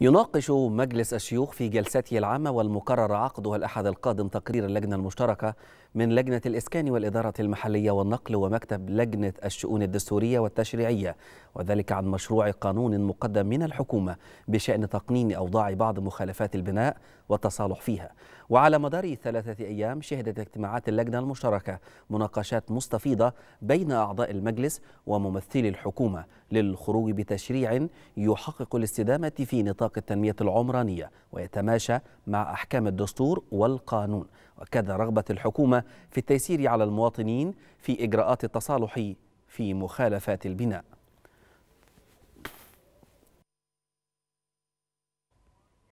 يناقش مجلس الشيوخ في جلسته العامة والمقرر عقدها الأحد القادم تقرير اللجنة المشتركة من لجنة الإسكان والإدارة المحلية والنقل ومكتب لجنة الشؤون الدستورية والتشريعية وذلك عن مشروع قانون مقدم من الحكومة بشأن تقنين أوضاع بعض مخالفات البناء والتصالح فيها وعلى مدار ثلاثة أيام شهدت اجتماعات اللجنة المشتركة مناقشات مستفيضة بين أعضاء المجلس وممثلي الحكومة للخروج بتشريع يحقق الاستدامة في نطاق التنمية العمرانية ويتماشى مع أحكام الدستور والقانون وكذا رغبة الحكومة في التيسير على المواطنين في إجراءات التصالح في مخالفات البناء